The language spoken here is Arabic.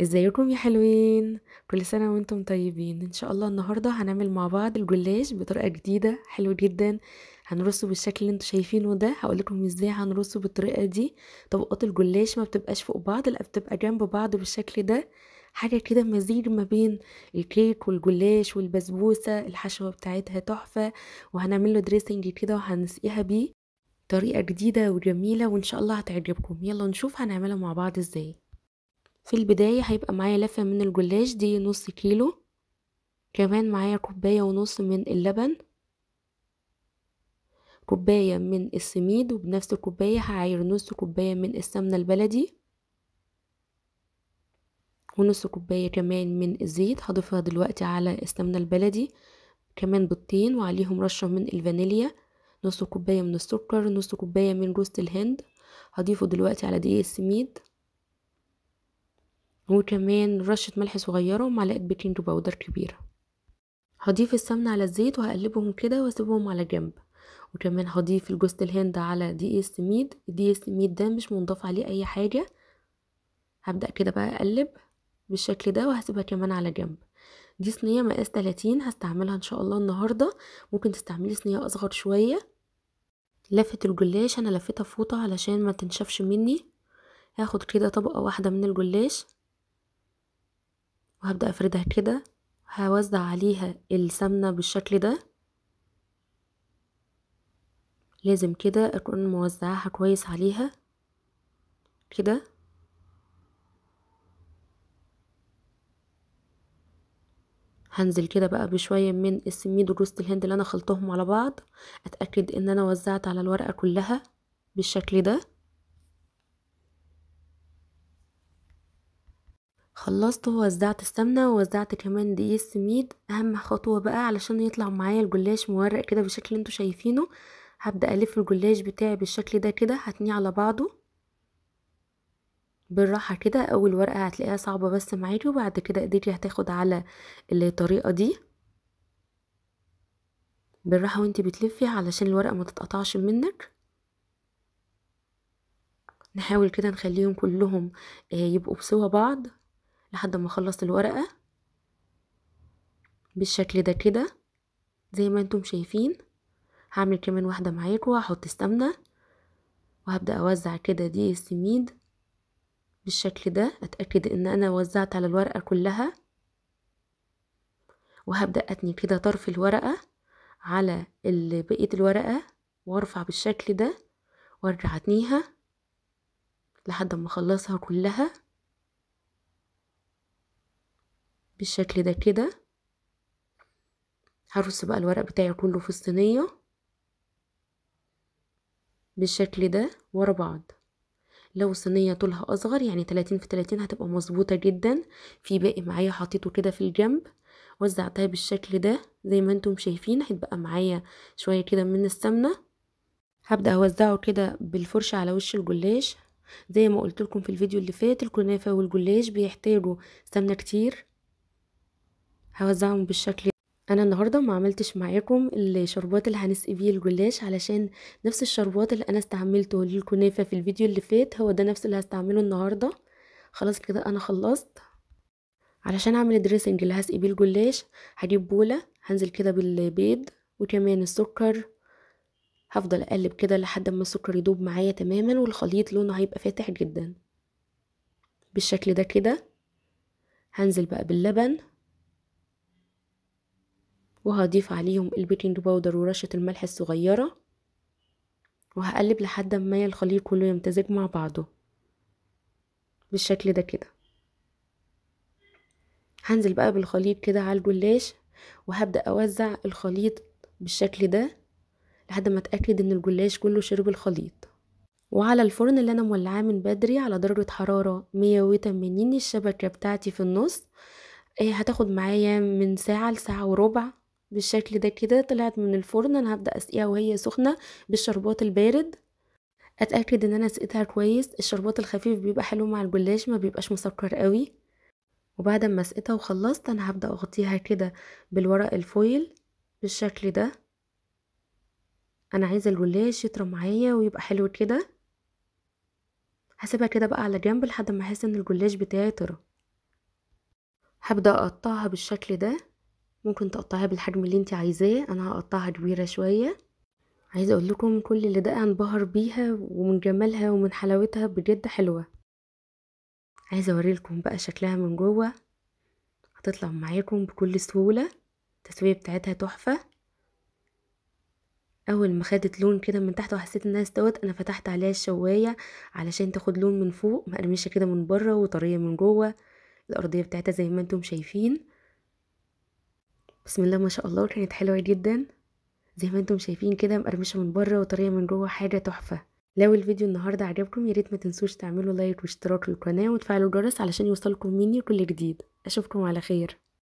ازيكم يا حلوين كل سنة وانتم طيبين ان شاء الله النهاردة هنعمل مع بعض الجلاش بطريقة جديدة حلوة جدا هنرصه بالشكل اللي انتم شايفينه ده هقولكم ازاي هنرصه بالطريقة دي طبقات الجلاش ما بتبقاش فوق بعض لا بتبقى جنب بعض بالشكل ده حاجة كده مزيج ما بين الكيك والجلاش والبسبوسة الحشوة بتاعتها تحفة وهنعمله دريسنج كده وهنسقيها بيه طريقة جديدة وجميلة وان شاء الله هتعجبكم يلا نشوف هنعملها مع بعض ازاي في البداية هيبقى معايا لفة من الجلاش دي نص كيلو كمان معايا كوباية ونص من اللبن كوباية من السميد وبنفس الكوباية هعاير نص كوباية من السمنة البلدي ونص كوباية كمان من الزيت هضيفها دلوقتي على السمنة البلدي كمان بيضتين وعليهم رشة من الفانيليا نص كوباية من السكر نص كوباية من جوز الهند هضيفه دلوقتي على دقيق السميد وكمان رشة ملح صغيرة ومعلقة بيكنج باودر كبيرة هضيف السمنة على الزيت وهقلبهم كده واسيبهم على جنب وكمان هضيف الجوز الهند على دقيق السميد اس السميد ده مش منضاف عليه اي حاجة هبدأ كده بقى اقلب بالشكل ده وهسيبها كمان على جنب دي صينية مقاس 30 هستعملها ان شاء الله النهاردة ممكن تستعملي صينية اصغر شوية لفة الجلاش انا لفتها فوطة علشان ما تنشفش مني هاخد كده طبقة واحدة من الجلاش وهبدأ أفردها كده هوزع عليها السمنة بالشكل ده لازم كده أكون موزعاها كويس عليها كده هنزل كده بقى بشوية من السميد وجوز الهند اللي أنا خلطهم على بعض أتأكد إن أنا وزعت على الورقة كلها بالشكل ده خلصت ووزعت السمنه ووزعت كمان دقيق السميد اهم خطوه بقى علشان يطلع معايا الجلاش مورق كده بالشكل اللي انتوا شايفينه هبدا الف الجلاش بتاعي بالشكل ده كده هتنيه على بعضه بالراحة كده أول ورقة هتلاقيها صعبة بس معاكي وبعد كده ايديكي هتاخد على الطريقة دي بالراحة وانتي بتلفي علشان الورقة ما تتقطعش منك نحاول كده نخليهم كلهم آه، يبقوا بسوا بعض لحد ما اخلص الورقة بالشكل ده كده زي ما انتم شايفين هعمل كمان واحدة معاكم هحط السمنة وهبدأ أوزع كده دي السميد بالشكل ده أتأكد إن أنا وزعت على الورقة كلها وهبدأ أتني كده طرف الورقة على بقية الورقة وارفع بالشكل ده وارجع اتنيها لحد ما اخلصها كلها بالشكل ده كده هرص بقى الورق بتاعي كله في الصينية بالشكل ده ورا بعض لو صينية طولها أصغر يعني 30 في 30 هتبقى مظبوطة جدا في باقي معايا حطيته كده في الجنب وزعتها بالشكل ده زي ما انتم شايفين هتبقى معايا شوية كده من السمنة هبدأ اوزعه كده بالفرشة على وش الجلاش زي ما قلت لكم في الفيديو اللي فات الكنافة والجلاش بيحتاجوا سمنة كتير هوزعهم بالشكل انا النهارده ما عملتش معاكم الشربات اللي هنسقي بيه الجلاش علشان نفس الشربات اللي انا استعملته للكنافه في الفيديو اللي فات هو ده نفس اللي هستعمله النهارده خلاص كده انا خلصت علشان اعمل الدريسنج اللي هسقي بيه الجلاش هجيب بوله هنزل كده بالبيض وكمان السكر هفضل اقلب كده لحد ما السكر يدوب معايا تماما والخليط لونه هيبقى فاتح جدا بالشكل ده كده هنزل بقى باللبن وهضيف عليهم البيكنج باودر ورشة الملح الصغيرة وهقلب لحد ما الخليط كله يمتزج مع بعضه بالشكل ده كده هنزل بقى بالخليط كده على الجلاش وهبدأ أوزع الخليط بالشكل ده لحد ما أتأكد إن الجلاش كله شرب الخليط وعلى الفرن اللي أنا مولعاه من بدري على درجة حرارة 180 الشبكة بتاعتي في النص إيه، هتاخد معايا من ساعة لساعة وربع بالشكل ده كده طلعت من الفرن انا هبدا اسقيها وهي سخنه بالشربات البارد اتاكد ان انا سقيتها كويس الشربات الخفيف بيبقى حلو مع الجلاش ما بيبقاش مسكر قوي وبعد ما سقيتها وخلصت انا هبدا اغطيها كده بالورق الفويل بالشكل ده انا عايزه الجلاش يطرى معايا ويبقى حلو كده هسيبها كده بقى على جنب لحد ما احس ان الجلاش بتاعي طرى هبدا اقطعها بالشكل ده ممكن تقطعيها بالحجم اللي انت عايزاه انا هقطعها كبيره شويه عايزه اقول لكم كل اللي ده هنبهر بيها ومن جمالها ومن حلاوتها بجد حلوه عايزه لكم بقى شكلها من جوه هتطلع معاكم بكل سهوله التسويه بتاعتها تحفه اول ما خدت لون كده من تحت وحسيت انها استوت انا فتحت عليها الشوايه علشان تاخد لون من فوق مقرمشه كده من بره وطريه من جوه الارضيه بتاعتها زي ما انتم شايفين بسم الله ما شاء الله كانت حلوه جدا زي ما انتم شايفين كده مقرمشه من بره وطريه من جوه حاجه تحفه لو الفيديو النهارده عجبكم يا ريت ما تنسوش تعملوا لايك واشتراك للقناه وتفعلوا الجرس علشان يوصلكم مني كل جديد اشوفكم على خير